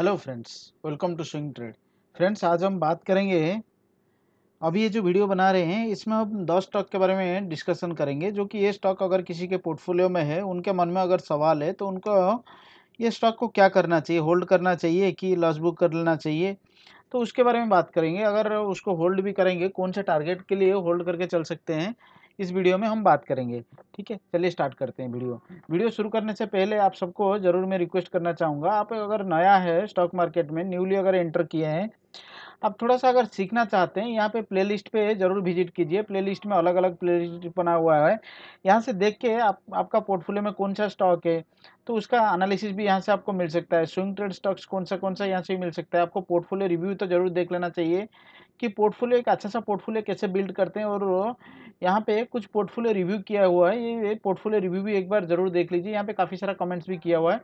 hello friends welcome to swing trade friends आज हम बात करेंगे अभी ये जो वीडियो बना रहे हैं इसमें हम दस स्टॉक के बारे में डिस्कशन करेंगे जो कि ये स्टॉक अगर किसी के पोर्टफोलियो में है उनके मन में अगर सवाल है तो उनको ये स्टॉक को क्या करना चाहिए होल्ड करना चाहिए कि लॉस बुक कर लेना चाहिए तो उसके बारे में बात करेंगे अगर उसको होल्ड भी करेंगे कौन से टारगेट के लिए होल्ड करके चल सकते हैं इस वीडियो में हम बात करेंगे ठीक है चलिए स्टार्ट करते हैं वीडियो वीडियो शुरू करने से पहले आप सबको ज़रूर मैं रिक्वेस्ट करना चाहूँगा आप अगर नया है स्टॉक मार्केट में न्यूली अगर एंटर किए हैं अब थोड़ा सा अगर सीखना चाहते हैं यहाँ पे प्लेलिस्ट पे ज़रूर विजिट कीजिए प्लेलिस्ट में अलग अलग प्लेलिस्ट बना हुआ है यहाँ से देख के आप आपका पोर्टफोलियो में कौन सा स्टॉक है तो उसका एनालिसिस भी यहाँ से आपको मिल सकता है स्विंग ट्रेड स्टॉक्स कौन सा कौन सा यहाँ से मिल सकता है आपको पोर्टफोलियो रिव्यू तो ज़रूर देख लेना चाहिए कि पोर्टफोलियो एक अच्छा सा पोर्टफोलियो कैसे बिल्ड करते हैं और यहाँ पे कुछ पोर्टफोलियो रिव्यू किया हुआ है ये पोर्टफोलियो रिव्यू भी एक बार ज़रूर देख लीजिए यहाँ पे काफ़ी सारा कमेंट्स भी किया हुआ है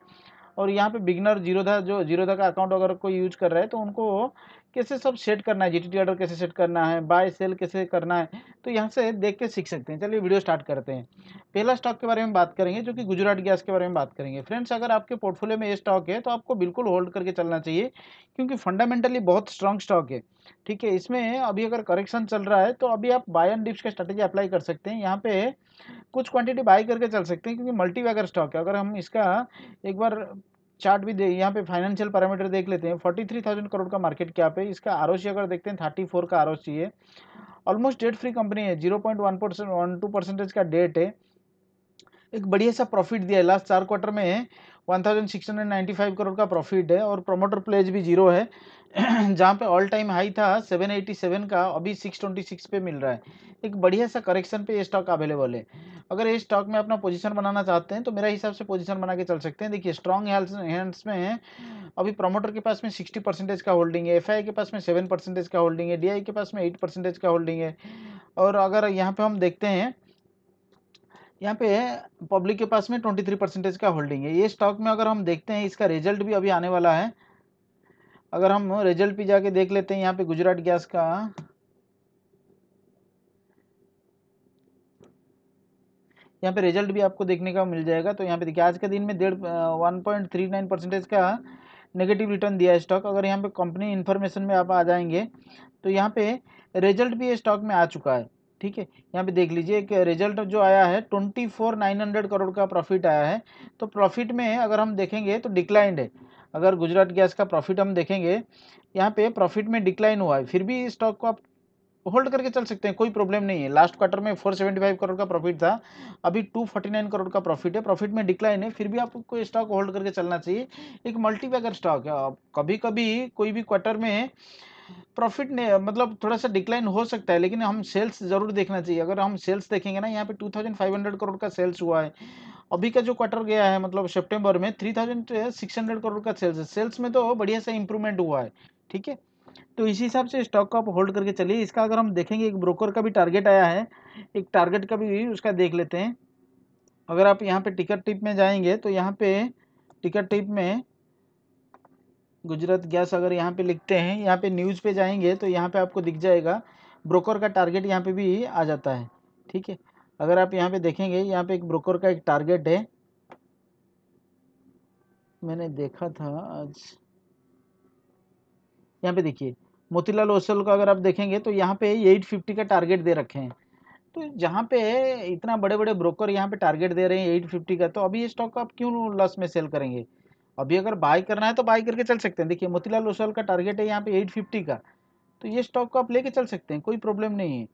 और यहाँ पे बिगनर जीरोधा जो जीरोधा का अकाउंट अगर कोई यूज कर रहा है तो उनको कैसे सब सेट करना है जी ऑर्डर कैसे सेट करना है बाय सेल कैसे करना है तो यहाँ से देख के सीख सकते हैं चलिए वीडियो स्टार्ट करते हैं पहला स्टॉक के बारे में बात करेंगे जो कि गुजरात गैस के बारे में बात करेंगे फ्रेंड्स अगर आपके पोर्टफोलियो में ये स्टॉक है तो आपको बिल्कुल होल्ड करके चलना चाहिए क्योंकि फंडामेंटली बहुत स्ट्रांग स्टॉक है ठीक है इसमें अभी अगर करेक्शन चल रहा है तो अभी आप बाय एंड डिप्स का स्ट्रैटेजी अप्लाई कर सकते हैं यहाँ पे कुछ क्वांटिटी बाई करके चल सकते हैं क्योंकि मल्टी वैगर स्टॉक है अगर हम इसका एक बार चार्ट भी दे यहाँ पे फाइनेंशियल पैरामीटर देख लेते हैं फोर्टी थ्री थाउजेंड करोड़ का मार्केट क्या पे इसका आर अगर देखते हैं थर्टी फोर का आर है ऑलमोस्ट डेट फ्री कंपनी है zero point one percent one two percentage का डेट है एक बढ़िया सा प्रॉफिट दिया है लास्ट चार क्वार्टर में one thousand six hundred ninety five crore का प्रॉफिट है और प्रोमोटर प्लेज भी जीरो है जहाँ पे ऑल टाइम हाई था 787 का अभी 626 पे मिल रहा है एक बढ़िया सा करेक्शन पे ये स्टॉक अवेलेबल है अगर ये स्टॉक में अपना पोजीशन बनाना चाहते हैं तो मेरा हिसाब से पोजीशन बना के चल सकते हैं देखिए स्ट्रॉन्ग हैंड्स में है अभी प्रमोटर के पास में 60 परसेंटेज का होल्डिंग है एफ के पास में सेवन परसेंटेज का होल्डिंग है डी के पास में एट परसेंटेज का होल्डिंग है और अगर यहाँ पर हम देखते हैं यहाँ पे पब्लिक के पास में ट्वेंटी परसेंटेज का होल्डिंग है ये स्टॉक में अगर हम देखते हैं इसका रिजल्ट भी अभी आने वाला है अगर हम रिजल्ट भी जाके देख लेते हैं यहाँ पे गुजरात गैस का यहाँ पे रिजल्ट भी आपको देखने का मिल जाएगा तो यहाँ पे देखिए आज के दिन में डेढ़ one point three nine percentage का नेगेटिव रिटर्न दिया है स्टॉक अगर यहाँ पे कंपनी इन्फॉर्मेशन में आप आ जाएंगे तो यहाँ पे रिजल्ट भी ये स्टॉक में आ चुका है ठीक है यहाँ पे देख लीजिए एक रिजल्ट जो आया है twenty four nine hundred crore का प्रॉफिट आया है तो प्रॉफिट में अगर हम देखेंगे तो डिक्लाइंड है अगर गुजरात गैस का प्रॉफिट हम देखेंगे यहाँ पे प्रॉफिट में डिक्लाइन हुआ है फिर भी स्टॉक को आप होल्ड करके चल सकते हैं कोई प्रॉब्लम नहीं है लास्ट क्वार्टर में 475 करोड़ का प्रॉफिट था अभी 249 करोड़ का प्रॉफिट है प्रॉफिट में डिक्लाइन है फिर भी आपको स्टॉक होल्ड करके चलना चाहिए एक मल्टीपैगर स्टॉक है कभी कभी कोई भी क्वार्टर में प्रॉफिट ने मतलब थोड़ा सा डिक्लाइन हो सकता है लेकिन हम सेल्स ज़रूर देखना चाहिए अगर हम सेल्स देखेंगे ना यहाँ पे 2500 करोड़ का सेल्स हुआ है अभी का जो क्वार्टर गया है मतलब सेप्टेम्बर में हंड्रेड करोड़ का सेल्स है सेल्स में तो बढ़िया सा इंप्रूवमेंट हुआ है ठीक है तो इसी हिसाब से स्टॉक को आप होल्ड करके चलिए इसका अगर हम देखेंगे एक ब्रोकर का भी टारगेट आया है एक टारगेट का भी उसका देख लेते हैं अगर आप यहाँ पे टिकट टिप में जाएंगे तो यहाँ पे टिकट टिप में गुजरात गैस अगर यहाँ पे लिखते हैं यहाँ पे न्यूज़ पे जाएंगे तो यहाँ पे आपको दिख जाएगा ब्रोकर का टारगेट यहाँ पे भी आ जाता है ठीक है अगर आप यहाँ पे देखेंगे यहाँ पे एक ब्रोकर का एक टारगेट है मैंने देखा था आज यहाँ पे देखिए मोतीलाल ओसल का अगर आप देखेंगे तो यहाँ पे एट फिफ्टी का टारगेट दे रखे हैं तो जहाँ पे इतना बड़े बड़े ब्रोकर यहाँ पे टारगेट दे रहे हैं एट फिफ्टी का तो अभी ये स्टॉक आप क्यों लॉस में सेल करेंगे अभी अगर बाय करना है तो बाय करके चल सकते हैं देखिए मोतीलाल ओसवाल का टारगेट है यहाँ पे 850 का तो ये स्टॉक को आप लेके चल सकते हैं कोई प्रॉब्लम नहीं है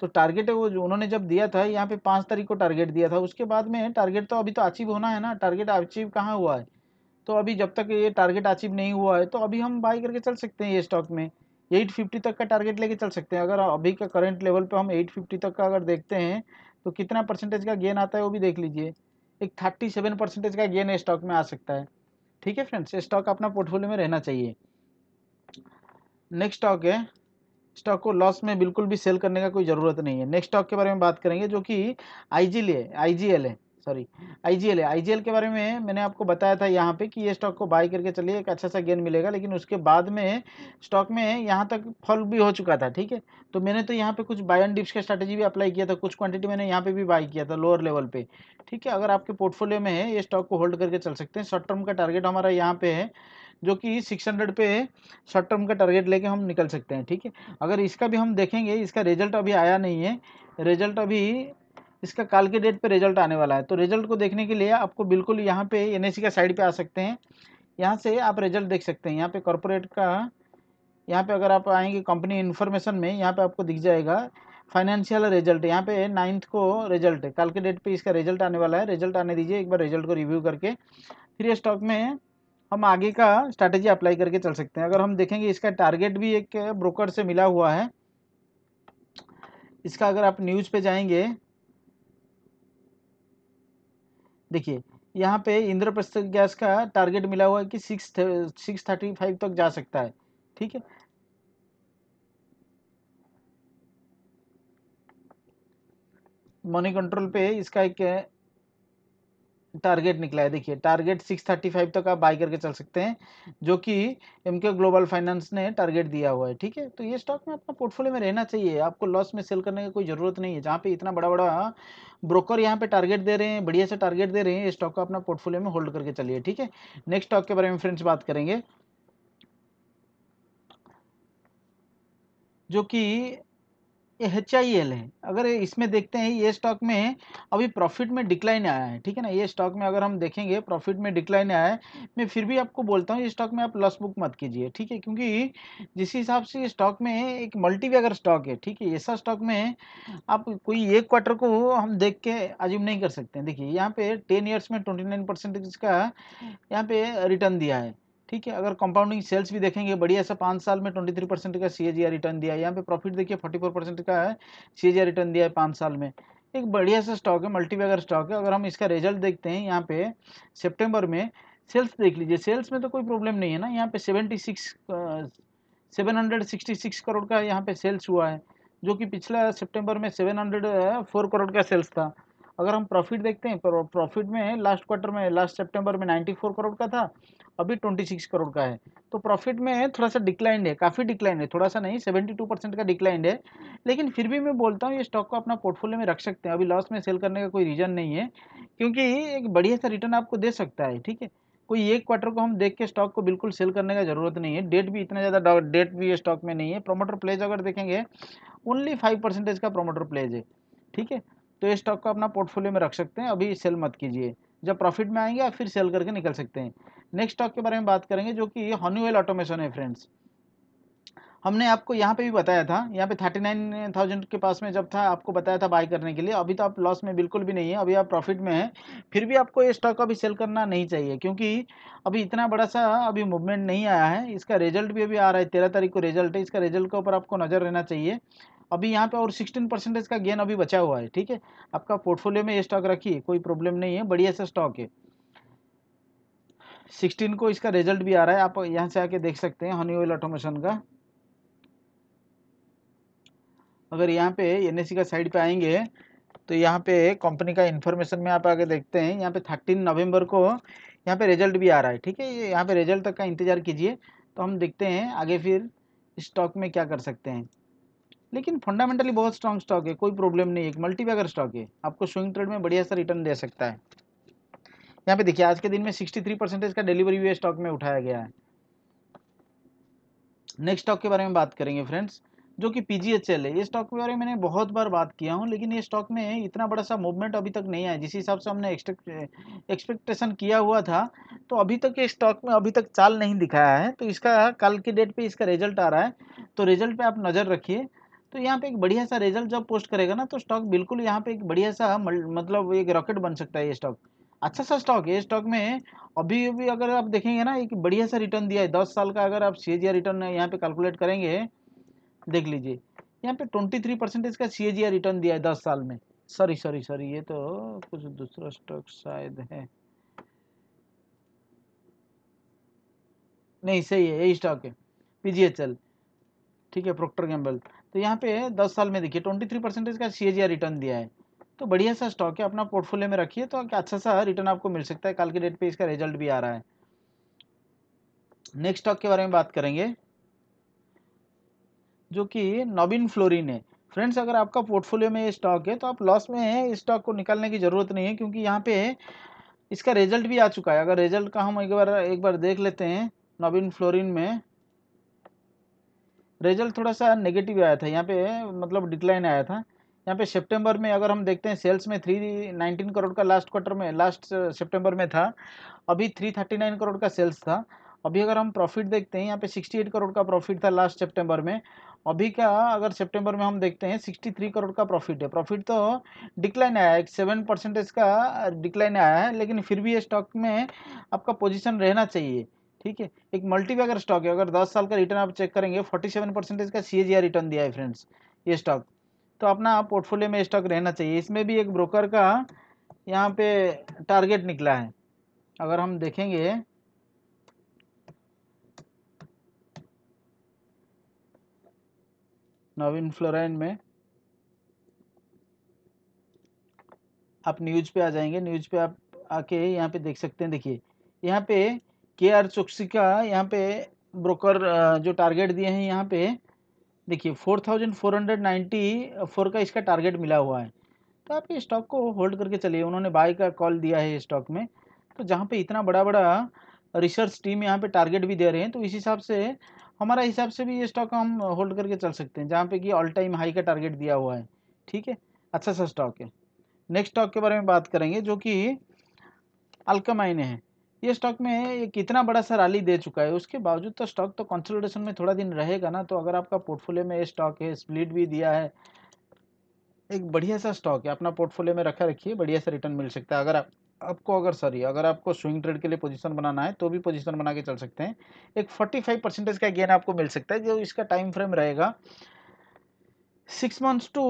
तो टारगेट है वो उन्होंने जब दिया था यहाँ पे पाँच तारीख को टारगेट दिया था उसके बाद में टारगेट तो अभी तो अचीव होना है ना टारगेट अचीव कहाँ हुआ है तो अभी जब तक ये टारगेट अचीव नहीं हुआ है तो अभी हम बाई करके चल सकते हैं ये स्टॉक में एट फिफ्टी तक का टारगेट लेके चल सकते हैं अगर अभी का करंट लेवल पे हम एट फिफ्टी तक का अगर देखते हैं तो कितना परसेंटेज का गेन आता है वो भी देख लीजिए एक थर्टी सेवन परसेंटेज का गेन स्टॉक में आ सकता है ठीक है फ्रेंड्स स्टॉक अपना पोर्टफोलियो में रहना चाहिए नेक्स्ट स्टॉक है स्टॉक को लॉस में बिल्कुल भी सेल करने का कोई ज़रूरत नहीं है नेक्स्ट स्टॉक के बारे में बात करेंगे जो कि आई जी है आई है सॉरी आईजीएल है आईजीएल के बारे में मैंने आपको बताया था यहाँ पे कि ये स्टॉक को बाय करके चलिए एक अच्छा सा गेन मिलेगा लेकिन उसके बाद में स्टॉक में यहाँ तक फॉल भी हो चुका था ठीक है तो मैंने तो यहाँ पे कुछ बाय एंड डिप्स का स्ट्रेटेजी भी अप्लाई किया था कुछ क्वांटिटी मैंने यहाँ पे भी बाय किया था लोअर लेवल पे ठीक है अगर आपके पोर्टफोलियो में है ये स्टॉक को होल्ड करके चल सकते हैं शॉर्ट टर्म का टारगेट हमारा यहाँ पे है जो कि 600 पे शॉर्ट टर्म का टारगेट लेके हम निकल सकते हैं ठीक है अगर इसका भी हम देखेंगे इसका रिजल्ट अभी आया नहीं है रिजल्ट अभी इसका काल के डेट पे रिजल्ट आने वाला है तो रिजल्ट को देखने के लिए आपको बिल्कुल यहाँ पे एन का साइड पे आ सकते हैं यहाँ से आप रिजल्ट देख सकते हैं यहाँ पे कॉरपोरेट का यहाँ पे अगर आप आएंगे कंपनी इन्फॉर्मेशन में यहाँ पे आपको दिख जाएगा फाइनेंशियल रिजल्ट यहाँ पे नाइन्थ को रिजल्ट है कल के डेट पे इसका रिजल्ट आने वाला है रिजल्ट आने दीजिए एक बार रिजल्ट को रिव्यू करके फिर ये स्टॉक में हम आगे का स्ट्रैटेजी अप्लाई करके चल सकते हैं अगर हम देखेंगे इसका टारगेट भी एक ब्रोकर से मिला हुआ है इसका अगर आप न्यूज़ पे जाएंगे देखिए यहाँ पे इंद्रप्रस्थ गैस का टारगेट मिला हुआ है कि सिक्स सिक्स थर्टी फाइव तक जा सकता है ठीक है मनी कंट्रोल पे इसका एक टारगेट निकला है देखिए टारगेट 635 तक आप बाय करके चल सकते हैं जो कि एम के ग्लोबल फाइनेंस ने टारगेट दिया हुआ है ठीक है तो ये स्टॉक में अपना पोर्टफोलियो में रहना चाहिए आपको लॉस में सेल करने की कोई ज़रूरत नहीं है जहाँ पे इतना बड़ा बड़ा ब्रोकर यहाँ पे टारगेट दे रहे हैं बढ़िया से टारगेट दे रहे हैं ये स्टॉक को अपना पोर्टफोलियो में होल्ड करके चलिए ठीक है नेक्स्ट स्टॉक के बारे में फ्रेंड्स बात करेंगे जो कि ये एच आई एल है अगर इसमें देखते हैं ये स्टॉक में अभी प्रॉफिट में डिक्लाइन आया है ठीक है ना ये स्टॉक में अगर हम देखेंगे प्रॉफिट में डिक्लाइन आया है मैं फिर भी आपको बोलता हूँ ये स्टॉक में आप लॉस बुक मत कीजिए ठीक है क्योंकि जिस हिसाब से ये स्टॉक में एक मल्टी अगर स्टॉक है ठीक है ऐसा स्टॉक में आप कोई एक क्वार्टर को हम देख के अज्यूम नहीं कर सकते देखिए यहाँ पे टेन ईयर्स में ट्वेंटी नाइन परसेंटेज का यहाँ पे रिटर्न दिया है ठीक है अगर कंपाउंडिंग सेल्स भी देखेंगे बढ़िया से पाँच साल में ट्वेंटी थ्री परसेंट का सी रिटर्न दिया है यहाँ पे प्रॉफिट देखिए फोर्टी फोर परसेंट का है सी रिटर्न दिया है पाँच साल में एक बढ़िया सा स्टॉक है मल्टीबैगर स्टॉक है अगर हम इसका रिजल्ट देखते हैं यहाँ पे सेप्टेम्बर में सेल्स देख लीजिए सेल्स में तो कोई प्रॉब्लम नहीं है ना यहाँ पे seventy six seven hundred sixty six crore का यहाँ पे सेल्स हुआ है जो कि पिछला सेप्टेम्बर में सेवन हंड्रेड फोर करोड़ का सेल्स था अगर हम प्रॉफिट देखते हैं प्रॉफिट में लास्ट क्वार्टर में लास्ट सेप्टेम्बर में नाइन्टी करोड़ का था अभी ट्वेंटी सिक्स करोड़ का है तो प्रॉफिट में थोड़ा सा डिक्लाइन है काफ़ी डिक्लाइन है थोड़ा सा नहीं सेवेंटी टू परसेंट का डिक्लाइन है लेकिन फिर भी मैं बोलता हूँ ये स्टॉक को अपना पोर्टफोलियो में रख सकते हैं अभी लॉस में सेल करने का कोई रीज़न नहीं है क्योंकि एक बढ़िया सा रिटर्न आपको दे सकता है ठीक है कोई एक क्वार्टर को हम देख के स्टॉक को बिल्कुल सेल करने का जरूरत नहीं है डेट भी इतना ज़्यादा डेट भी स्टॉक में नहीं है प्रोमोटर प्लेज अगर देखेंगे ओनली फाइव परसेंटेज का प्रोमोटर प्लेज है ठीक है तो ये स्टॉक को अपना पोर्टफोलियो में रख सकते हैं अभी सेल मत कीजिए जब प्रॉफिट में आएंगे आप फिर सेल करके निकल सकते हैं नेक्स्ट स्टॉक के बारे में बात करेंगे जो कि हॉनीवेल ऑटोमेशन है फ्रेंड्स हमने आपको यहाँ पे भी बताया था यहाँ पे थर्टी नाइन थाउजेंड के पास में जब था आपको बताया था बाय करने के लिए अभी तो आप लॉस में बिल्कुल भी नहीं है अभी आप प्रॉफिट में हैं फिर भी आपको ये स्टॉक अभी सेल करना नहीं चाहिए क्योंकि अभी इतना बड़ा सा अभी मूवमेंट नहीं आया है इसका रिजल्ट भी अभी आ रहा है तेरह तारीख को रिजल्ट है इसका रिजल्ट के ऊपर आपको नज़र रहना चाहिए अभी यहाँ पे और सिक्सटीन परसेंटेज का गेन अभी बचा हुआ है ठीक है आपका पोर्टफोलियो में ये स्टॉक रखिए कोई प्रॉब्लम नहीं है बढ़िया सा स्टॉक है सिक्सटीन को इसका रिजल्ट भी आ रहा है आप यहाँ से आके देख सकते हैं हनी ऑयल ऑटोमेशन का अगर यहाँ पे एन का साइड पे आएंगे तो यहाँ पे कंपनी का इन्फॉर्मेशन में आप आगे देखते हैं यहाँ पे थर्टीन नवंबर को यहाँ पे रिजल्ट भी आ रहा है ठीक है यहाँ पे रिजल्ट तक का इंतज़ार कीजिए तो हम देखते हैं आगे फिर स्टॉक में क्या कर सकते हैं लेकिन फंडामेंटली बहुत स्ट्रांग स्टॉक है कोई प्रॉब्लम नहीं है एक मल्टीपैगर स्टॉक है आपको स्विंग ट्रेड में बढ़िया सा रिटर्न दे सकता है यहाँ पे देखिए आज के दिन में सिक्सटी परसेंटेज का डिलीवरी हुए स्टॉक में उठाया गया है नेक्स्ट स्टॉक के बारे में बात करेंगे फ्रेंड्स जो कि पीजीएचएल है ये स्टॉक के बारे में मैंने बहुत बार बात किया हूँ लेकिन ये स्टॉक में इतना बड़ा सा मूवमेंट अभी तक नहीं आया जिस हिसाब से हमने एक्सपेक्टेशन किया हुआ था तो अभी तक ये स्टॉक में अभी तक चाल नहीं दिखाया है तो इसका कल की डेट पर इसका रिजल्ट आ रहा है तो रिजल्ट पर आप नज़र रखिए तो यहाँ पे एक बढ़िया सा रिजल्ट जब पोस्ट करेगा ना तो स्टॉक बिल्कुल यहाँ पे एक बढ़िया सा मतलब एक रॉकेट बन सकता है ये स्टॉक अच्छा सा स्टॉक है स्टॉक में अभी भी अगर आप देखेंगे ना एक बढ़िया सा रिटर्न दिया है दस साल का अगर आप सी रिटर्न यहाँ पे कैलकुलेट करेंगे देख लीजिए यहाँ पे ट्वेंटी थ्री परसेंटेज का सी रिटर्न दिया है दस साल में सॉरी सॉरी सॉरी ये तो कुछ दूसरा स्टॉक शायद है नहीं सही है यही स्टॉक है पीजीएचएल ठीक है प्रोक्टर गैम्बल तो यहाँ पे दस साल में देखिए ट्वेंटी थ्री परसेंटेज का सी रिटर्न दिया है तो बढ़िया सा स्टॉक है अपना पोर्टफोलियो में रखिए तो अच्छा सा रिटर्न आपको मिल सकता है कल के डेट पे इसका रिजल्ट भी आ रहा है नेक्स्ट स्टॉक के बारे में बात करेंगे जो कि नॉबिन फ्लोरिन है फ्रेंड्स अगर आपका पोर्टफोलियो में ये स्टॉक है तो आप लॉस में है इस स्टॉक को निकालने की ज़रूरत नहीं है क्योंकि यहाँ पे इसका रिजल्ट भी आ चुका है अगर रिजल्ट का हम एक बार एक बार देख लेते हैं नॉबिन फ्लोरिन में रिजल्ट थोड़ा सा नेगेटिव आया था यहाँ पे मतलब डिक्लाइन आया था यहाँ पे सितंबर में अगर हम देखते हैं सेल्स में थ्री नाइनटीन करोड़ का लास्ट क्वार्टर में लास्ट सितंबर में था अभी थ्री थर्टी नाइन करोड़ का सेल्स था अभी अगर हम प्रॉफिट देखते हैं यहाँ पे 68 करोड़ का प्रॉफिट था लास्ट सितंबर में अभी का अगर सितंबर में हम देखते हैं 63 करोड़ का प्रॉफिट है प्रॉफिट तो डिक्लाइन आया है सेवन परसेंटेज का डिक्लाइन आया है लेकिन फिर भी ये स्टॉक में आपका पोजिशन रहना चाहिए ठीक है एक अगर स्टॉक है अगर दस साल का रिटर्न आप चेक करेंगे फोर्टी सेवन परसेंटेज का सी रिटर्न दिया है फ्रेंड्स ये स्टॉक तो अपना पोर्टफोलियो में स्टॉक रहना चाहिए इसमें भी एक ब्रोकर का यहाँ पे टारगेट निकला है अगर हम देखेंगे नवीन फ्लोराइन में आप न्यूज पे आ जाएंगे न्यूज पे आप आके यहाँ पे देख सकते हैं देखिए यहाँ पे के आर चौकसी का यहाँ पे ब्रोकर जो टारगेट दिए हैं यहाँ पे देखिए four thousand four hundred ninety four का इसका टारगेट मिला हुआ है तो आप ये स्टॉक को होल्ड करके चलिए उन्होंने बाय का कॉल दिया है स्टॉक में तो जहाँ पे इतना बड़ा बड़ा रिसर्च टीम यहाँ पे टारगेट भी दे रहे हैं तो इस हिसाब से हमारा हिसाब से भी ये स्टॉक हम होल्ड करके चल सकते हैं जहाँ पे कि ऑल टाइम हाई का टारगेट दिया हुआ है ठीक है अच्छा सा स्टॉक है नेक्स्ट स्टॉक के बारे में बात करेंगे जो कि अल्कामाइन है ये स्टॉक में ये कितना बड़ा सा रैली दे चुका है उसके बावजूद तो स्टॉक तो कंसल्टेशन में थोड़ा दिन रहेगा ना तो अगर आपका पोर्टफोलियो में ये स्टॉक है स्प्लिट भी दिया है एक बढ़िया सा स्टॉक है अपना पोर्टफोलियो में रखा रखिए बढ़िया सा रिटर्न मिल सकता है अगर आप आपको अगर सॉरी अगर आपको स्विंग ट्रेड के लिए पोजीशन बनाना है तो भी पोजीशन बना के चल सकते हैं एक 45 परसेंटेज का गेन आपको मिल सकता है जो इसका टाइम फ्रेम रहेगा six months to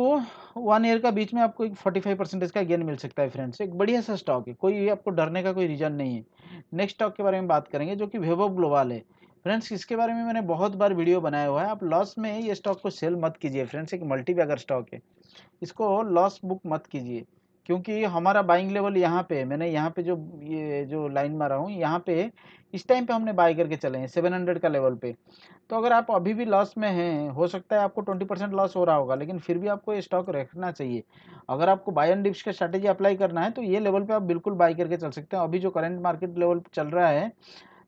one year का बीच में आपको एक 45 परसेंटेज का गेन मिल सकता है फ्रेंड्स एक बढ़िया सा स्टॉक है कोई आपको डरने का कोई रीज़न नहीं है नेक्स्ट स्टॉक के बारे में बात करेंगे जो कि वेबो ग्लोबल है फ्रेंड्स इसके बारे में मैंने बहुत बार वीडियो बनाया हुआ है आप लॉस में ये स्टॉक को सेल मत कीजिए फ्रेंड्स एक मल्टी स्टॉक है इसको लॉस बुक मत कीजिए क्योंकि हमारा बाइंग लेवल यहाँ पे है मैंने यहाँ पे जो ये जो लाइन मारा हूँ यहाँ पे इस टाइम पे हमने बाय करके चले हैं सेवन हंड्रेड का लेवल पे तो अगर आप अभी भी लॉस में हैं हो सकता है आपको ट्वेंटी परसेंट लॉस हो रहा होगा लेकिन फिर भी आपको ये स्टॉक रखना चाहिए अगर आपको बाय एंड डिप्स का स्ट्रैटेजी अप्लाई करना है तो ये लेवल पर आप बिल्कुल बाई करके चल सकते हैं अभी जो करेंट मार्केट लेवल चल रहा है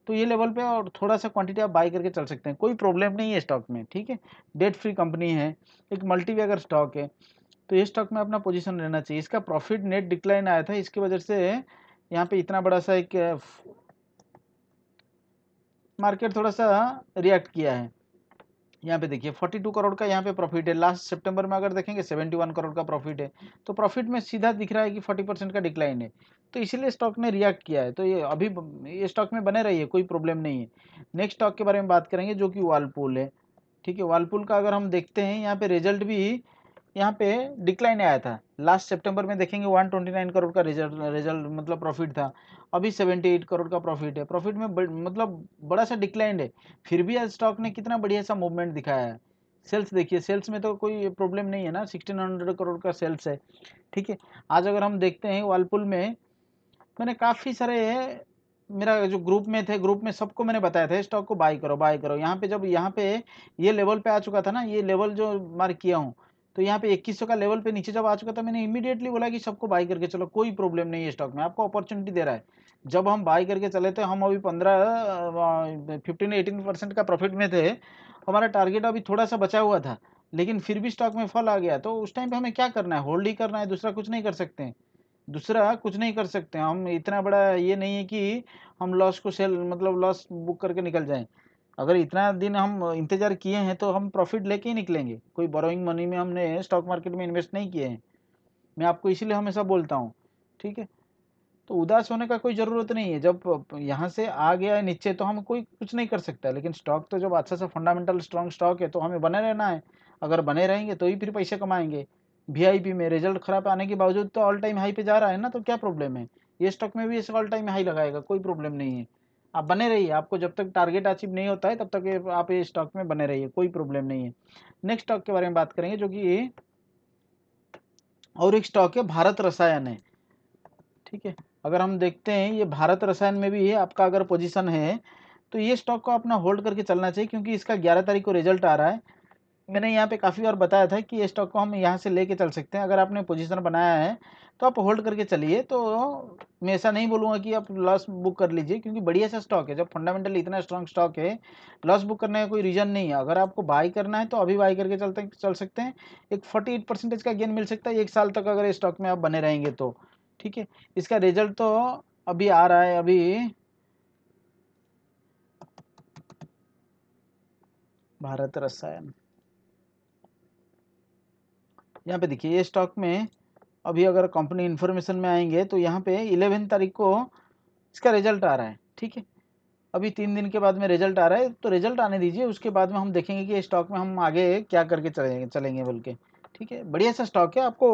तो ये लेवल पे और थोड़ा सा क्वांटिटी आप बाई करके चल सकते हैं कोई प्रॉब्लम नहीं है स्टॉक में ठीक है डेट फ्री कंपनी है एक मल्टीवेगर स्टॉक है तो ये स्टॉक में अपना पोजीशन रहना चाहिए इसका प्रॉफिट नेट डिक्लाइन आया था इसकी वजह से यहाँ पे इतना बड़ा सा एक मार्केट थोड़ा सा रिएक्ट किया है यहाँ पे देखिए 42 करोड़ का यहाँ पे प्रॉफिट है लास्ट सितंबर में अगर देखेंगे 71 करोड़ का प्रॉफिट है तो प्रॉफिट में सीधा दिख रहा है कि 40 परसेंट का डिक्लाइन है तो इसीलिए स्टॉक ने रिएक्ट किया है तो ये अभी ये स्टॉक में बने रही है कोई प्रॉब्लम नहीं है नेक्स्ट स्टॉक के बारे में बात करेंगे जो कि वालपूल है ठीक है वालपूल का अगर हम देखते हैं यहाँ पे रिजल्ट भी यहाँ पे डिक्लाइन आया था लास्ट सितंबर में देखेंगे 129 करोड़ का रिजल्ट रिजल्ट मतलब प्रॉफिट था अभी 78 करोड़ का प्रॉफिट है प्रॉफिट में बड़, मतलब बड़ा सा डिक्लाइन है फिर भी आज स्टॉक ने कितना बढ़िया सा मूवमेंट दिखाया है सेल्स देखिए सेल्स में तो कोई प्रॉब्लम नहीं है ना सिक्सटीन हंड्रेड करोड़ का सेल्स है ठीक है आज अगर हम देखते हैं वालपुल में मैंने काफ़ी सारे मेरा जो ग्रुप में थे ग्रुप में सबको मैंने बताया था स्टॉक को बाई करो बाई करो यहाँ पे जब यहाँ पे ये लेवल पे आ चुका था ना ये लेवल जो मार्क किया हूँ तो यहाँ पे 2100 का लेवल पे नीचे जब आ चुका था मैंने इमीडिएटली बोला कि सबको बाई करके चलो कोई प्रॉब्लम नहीं है स्टॉक में आपको अपॉर्चुनिटी दे रहा है जब हम बाई करके चले थे हम अभी 15 फिफ्टीन एटीन परसेंट का प्रॉफिट में थे हमारा टारगेट अभी थोड़ा सा बचा हुआ था लेकिन फिर भी स्टॉक में फल आ गया तो उस टाइम पर हमें क्या करना है होल्ड ही करना है दूसरा कुछ नहीं कर सकते हैं दूसरा कुछ नहीं कर सकते हम इतना बड़ा ये नहीं है कि हम लॉस को सेल मतलब लॉस बुक करके निकल जाएं अगर इतना दिन हम इंतज़ार किए हैं तो हम प्रॉफिट लेके ही निकलेंगे कोई बोरोइंग मनी में हमने स्टॉक मार्केट में इन्वेस्ट नहीं किए हैं मैं आपको इसीलिए हमेशा बोलता हूँ ठीक है तो उदास होने का कोई ज़रूरत नहीं है जब यहाँ से आ गया है नीचे तो हम कोई कुछ नहीं कर सकता लेकिन स्टॉक तो जब अच्छा सा फंडामेंटल स्ट्रॉन्ग स्टॉक है तो हमें बने रहना है अगर बने रहेंगे तो ही फिर पैसे कमाएंगे वी में रिजल्ट खराब आने के बावजूद तो ऑल टाइम हाई पे जा रहा है ना तो क्या प्रॉब्लम है ये स्टॉक में भी इस ऑल टाइम हाई लगाएगा कोई प्रॉब्लम नहीं है आप बने रहिए आपको जब तक टारगेट अचीव नहीं होता है तब तक आप ये स्टॉक में बने रहिए कोई प्रॉब्लम नहीं है नेक्स्ट स्टॉक के बारे में बात करेंगे जो कि ये और एक स्टॉक है भारत रसायन है ठीक है अगर हम देखते हैं ये भारत रसायन में भी है आपका अगर पोजिशन है तो ये स्टॉक को अपना होल्ड करके चलना चाहिए क्योंकि इसका ग्यारह तारीख को रिजल्ट आ रहा है मैंने यहाँ पे काफ़ी और बताया था कि ये स्टॉक को हम यहाँ से लेके चल सकते हैं अगर आपने पोजीशन बनाया है तो आप होल्ड करके चलिए तो मैं ऐसा नहीं बोलूँगा कि आप लॉस बुक कर लीजिए क्योंकि बढ़िया सा स्टॉक है जब फंडामेंटली इतना स्ट्रॉन्ग स्टॉक है लॉस बुक करने का कोई रीज़न नहीं है अगर आपको बाई करना है तो अभी बाई करके चलते चल सकते हैं एक फोर्टी एट परसेंटेज का गेन मिल सकता है एक साल तक अगर इस स्टॉक में आप बने रहेंगे तो ठीक है इसका रिजल्ट तो अभी आ रहा है अभी भारत रसायन यहाँ पे देखिए ये स्टॉक में अभी अगर कंपनी इन्फॉर्मेशन में आएंगे तो यहाँ पे इलेवन तारीख को इसका रिजल्ट आ रहा है ठीक है अभी तीन दिन के बाद में रिजल्ट आ रहा है तो रिजल्ट आने दीजिए उसके बाद में हम देखेंगे कि स्टॉक में हम आगे क्या करके चलेंगे चलेंगे बोल के ठीक है बढ़िया सा स्टॉक है आपको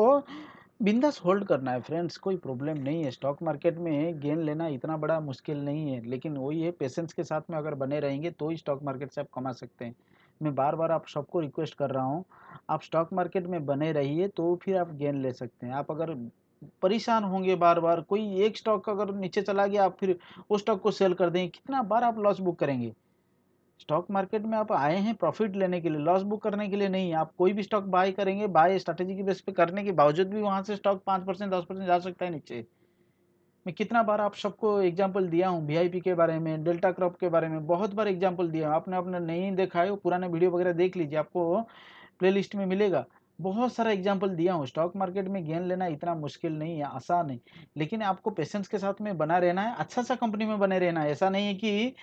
बिंदास होल्ड करना है फ्रेंड्स कोई प्रॉब्लम नहीं है स्टॉक मार्केट में गेन लेना इतना बड़ा मुश्किल नहीं है लेकिन वही है पेशेंस के साथ में अगर बने रहेंगे तो ही स्टॉक मार्केट से आप कमा सकते हैं मैं बार बार आप सबको रिक्वेस्ट कर रहा हूँ आप स्टॉक मार्केट में बने रहिए तो फिर आप गेन ले सकते हैं आप अगर परेशान होंगे बार बार कोई एक स्टॉक अगर नीचे चला गया आप फिर उस स्टॉक को सेल कर देंगे कितना बार आप लॉस बुक करेंगे स्टॉक मार्केट में आप आए हैं प्रॉफिट लेने के लिए लॉस बुक करने के लिए नहीं आप कोई भी स्टॉक बाय करेंगे बाय स्ट्रैटेजी के बेस पे करने के बावजूद भी वहाँ से स्टॉक पाँच परसेंट दस परसेंट जा सकता है नीचे मैं कितना बार आप सबको एग्जाम्पल दिया हूँ वीआईपी के बारे में डेल्टा क्रॉप के बारे में बहुत बार एग्जाम्पल दिया आपने अपने नहीं देखा है पुराने वीडियो वगैरह देख लीजिए आपको प्लेलिस्ट में मिलेगा बहुत सारा एग्जाम्पल दिया हूँ स्टॉक मार्केट में गेन लेना इतना मुश्किल नहीं है आसान है लेकिन आपको पेशेंस के साथ में बना रहना है अच्छा सा कंपनी में बने रहना है ऐसा नहीं है कि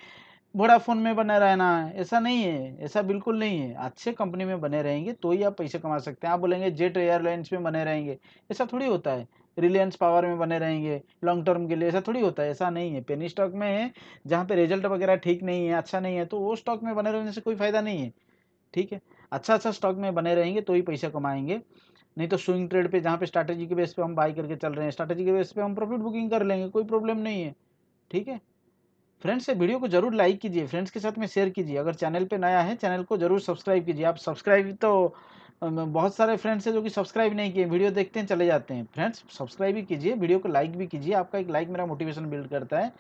वोडाफोन में बने रहना है ऐसा नहीं है ऐसा बिल्कुल नहीं है अच्छे कंपनी में बने रहेंगे तो ही आप पैसे कमा सकते हैं आप बोलेंगे जेट एयरलाइंस में बने रहेंगे ऐसा थोड़ी होता है रिलायंस पावर में बने रहेंगे लॉन्ग टर्म के लिए ऐसा थोड़ी होता है ऐसा नहीं है पेनी स्टॉक में है जहाँ पे रिजल्ट वगैरह ठीक नहीं है अच्छा नहीं है तो वो स्टॉक में बने रहने से कोई फ़ायदा नहीं है ठीक है अच्छा अच्छा स्टॉक में बने रहेंगे तो ही पैसा कमाएंगे नहीं तो स्विंग ट्रेड पर जहाँ पे स्ट्रैटेजी के बेस पर हम बाई करके चल रहे हैं स्ट्रैटेजी के बेस पर हम प्रॉफिट बुकिंग कर लेंगे कोई प्रॉब्लम नहीं है ठीक है फ्रेंड्स वीडियो को जरूर लाइक कीजिए फ्रेंड्स के साथ में शेयर कीजिए अगर चैनल पे नया है चैनल को जरूर सब्सक्राइब कीजिए आप सब्सक्राइब तो बहुत सारे फ्रेंड्स हैं जो कि सब्सक्राइब नहीं किए वीडियो देखते हैं चले जाते हैं फ्रेंड्स सब्सक्राइब भी कीजिए वीडियो को लाइक भी कीजिए आपका एक लाइक मेरा मोटिवेशन बिल्ड करता है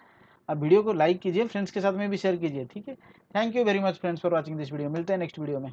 आप वीडियो को लाइक कीजिए फ्रेंड्स के साथ में भी शेयर कीजिए ठीक है thank you very much friends for watching this video मिलते हैं नेक्स्ट वीडियो में